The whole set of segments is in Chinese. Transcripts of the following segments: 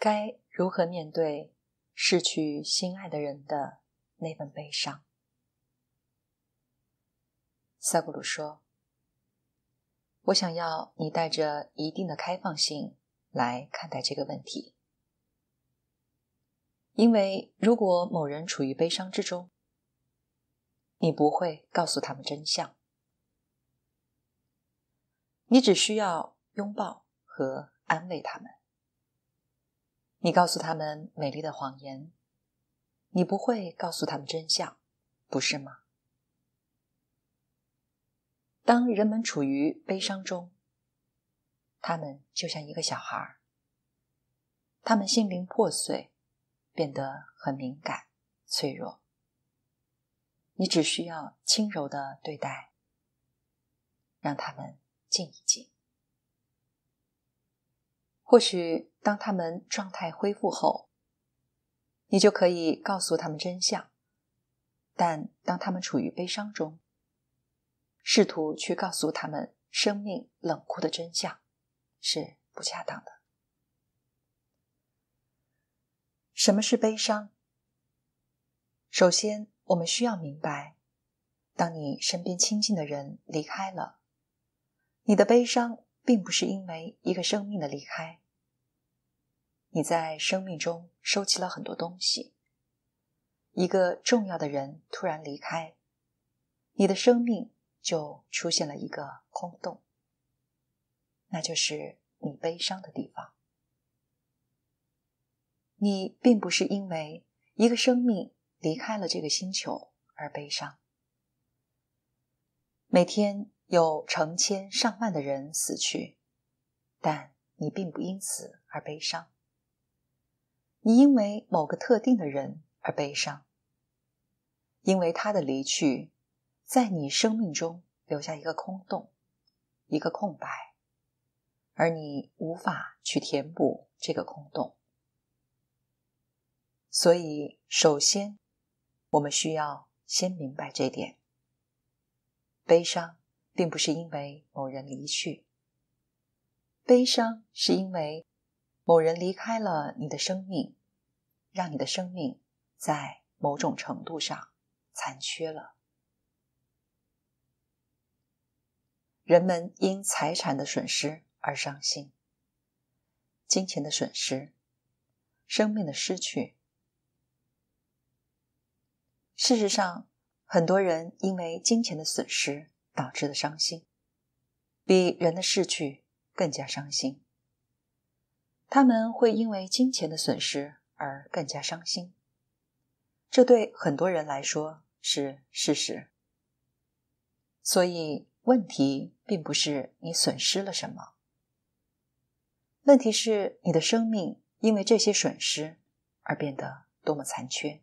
该如何面对失去心爱的人的那份悲伤？塞布鲁说：“我想要你带着一定的开放性来看待这个问题，因为如果某人处于悲伤之中，你不会告诉他们真相，你只需要拥抱和安慰他们。”你告诉他们美丽的谎言，你不会告诉他们真相，不是吗？当人们处于悲伤中，他们就像一个小孩儿，他们心灵破碎，变得很敏感、脆弱。你只需要轻柔的对待，让他们静一静。或许当他们状态恢复后，你就可以告诉他们真相。但当他们处于悲伤中，试图去告诉他们生命冷酷的真相，是不恰当的。什么是悲伤？首先，我们需要明白，当你身边亲近的人离开了，你的悲伤。并不是因为一个生命的离开，你在生命中收集了很多东西。一个重要的人突然离开，你的生命就出现了一个空洞，那就是你悲伤的地方。你并不是因为一个生命离开了这个星球而悲伤，每天。有成千上万的人死去，但你并不因此而悲伤。你因为某个特定的人而悲伤，因为他的离去，在你生命中留下一个空洞，一个空白，而你无法去填补这个空洞。所以，首先，我们需要先明白这点：悲伤。并不是因为某人离去，悲伤是因为某人离开了你的生命，让你的生命在某种程度上残缺了。人们因财产的损失而伤心，金钱的损失，生命的失去。事实上，很多人因为金钱的损失。导致的伤心，比人的逝去更加伤心。他们会因为金钱的损失而更加伤心，这对很多人来说是事实。所以，问题并不是你损失了什么，问题是你的生命因为这些损失而变得多么残缺，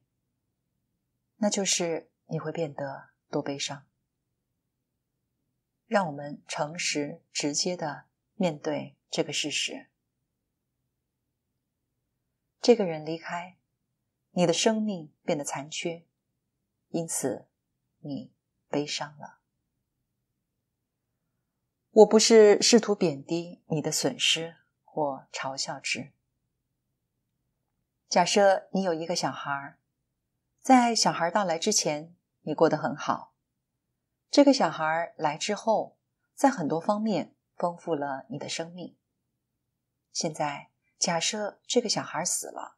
那就是你会变得多悲伤。让我们诚实、直接的面对这个事实：这个人离开，你的生命变得残缺，因此你悲伤了。我不是试图贬低你的损失或嘲笑之。假设你有一个小孩，在小孩到来之前，你过得很好。这个小孩来之后，在很多方面丰富了你的生命。现在假设这个小孩死了，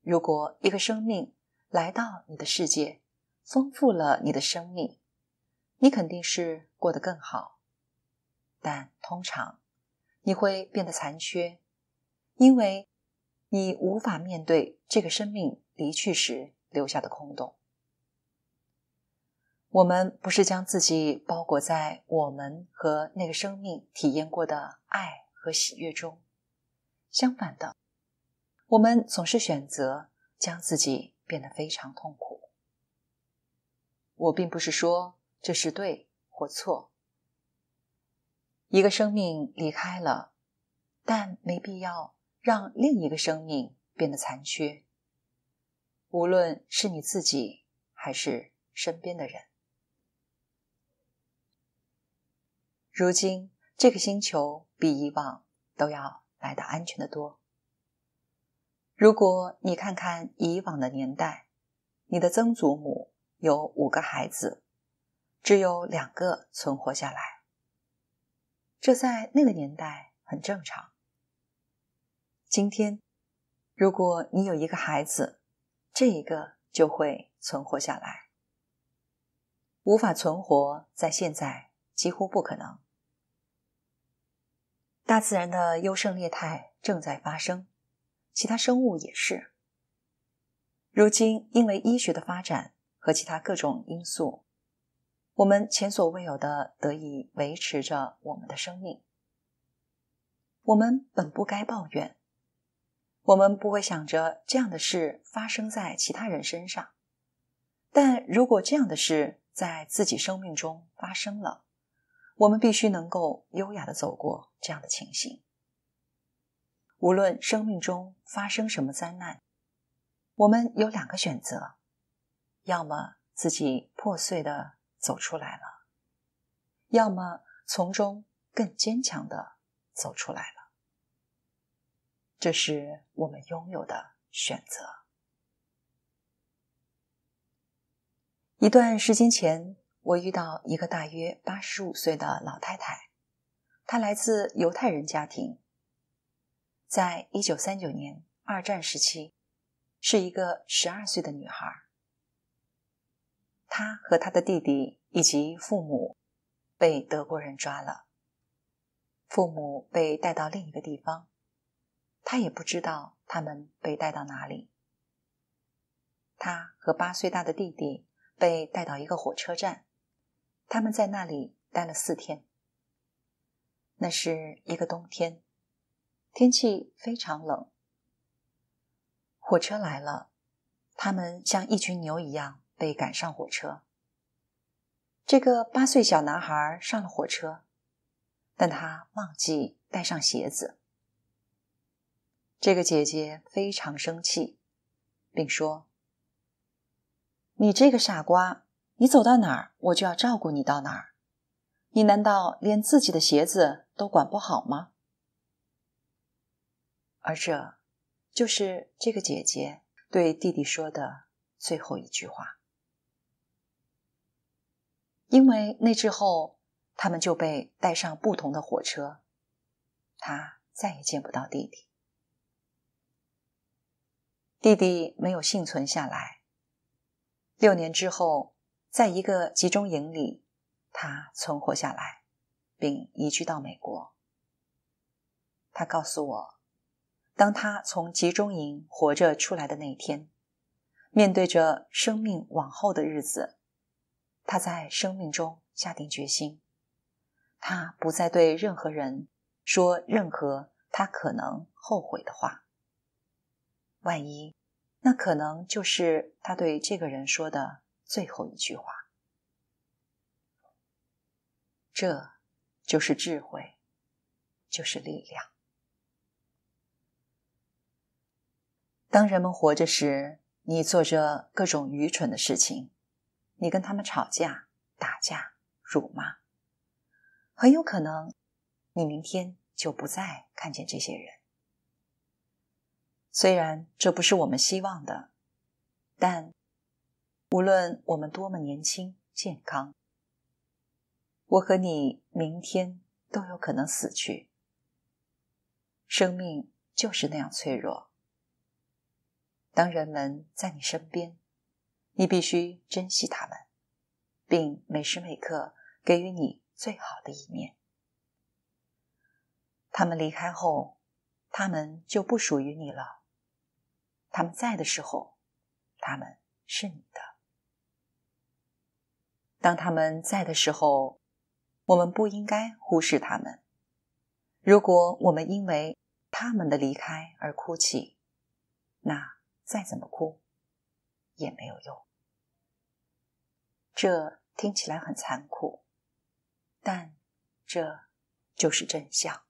如果一个生命来到你的世界，丰富了你的生命，你肯定是过得更好。但通常你会变得残缺，因为你无法面对这个生命离去时留下的空洞。我们不是将自己包裹在我们和那个生命体验过的爱和喜悦中，相反的，我们总是选择将自己变得非常痛苦。我并不是说这是对或错。一个生命离开了，但没必要让另一个生命变得残缺，无论是你自己还是身边的人。如今这个星球比以往都要来得安全的多。如果你看看以往的年代，你的曾祖母有五个孩子，只有两个存活下来，这在那个年代很正常。今天，如果你有一个孩子，这一个就会存活下来。无法存活在现在几乎不可能。大自然的优胜劣汰正在发生，其他生物也是。如今，因为医学的发展和其他各种因素，我们前所未有的得以维持着我们的生命。我们本不该抱怨，我们不会想着这样的事发生在其他人身上，但如果这样的事在自己生命中发生了，我们必须能够优雅的走过这样的情形。无论生命中发生什么灾难，我们有两个选择：要么自己破碎的走出来了，要么从中更坚强的走出来了。这是我们拥有的选择。一段时间前。我遇到一个大约八十五岁的老太太，她来自犹太人家庭。在一九三九年二战时期，是一个十二岁的女孩。她和她的弟弟以及父母被德国人抓了，父母被带到另一个地方，她也不知道他们被带到哪里。她和八岁大的弟弟被带到一个火车站。他们在那里待了四天，那是一个冬天，天气非常冷。火车来了，他们像一群牛一样被赶上火车。这个八岁小男孩上了火车，但他忘记带上鞋子。这个姐姐非常生气，并说：“你这个傻瓜！”你走到哪儿，我就要照顾你到哪儿。你难道连自己的鞋子都管不好吗？而这，就是这个姐姐对弟弟说的最后一句话。因为那之后，他们就被带上不同的火车，他再也见不到弟弟。弟弟没有幸存下来。六年之后。在一个集中营里，他存活下来，并移居到美国。他告诉我，当他从集中营活着出来的那一天，面对着生命往后的日子，他在生命中下定决心：他不再对任何人说任何他可能后悔的话。万一，那可能就是他对这个人说的。最后一句话，这就是智慧，就是力量。当人们活着时，你做着各种愚蠢的事情，你跟他们吵架、打架、辱骂，很有可能你明天就不再看见这些人。虽然这不是我们希望的，但。无论我们多么年轻、健康，我和你明天都有可能死去。生命就是那样脆弱。当人们在你身边，你必须珍惜他们，并每时每刻给予你最好的一面。他们离开后，他们就不属于你了。他们在的时候，他们是你的。当他们在的时候，我们不应该忽视他们。如果我们因为他们的离开而哭泣，那再怎么哭也没有用。这听起来很残酷，但这就是真相，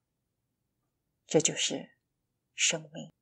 这就是生命。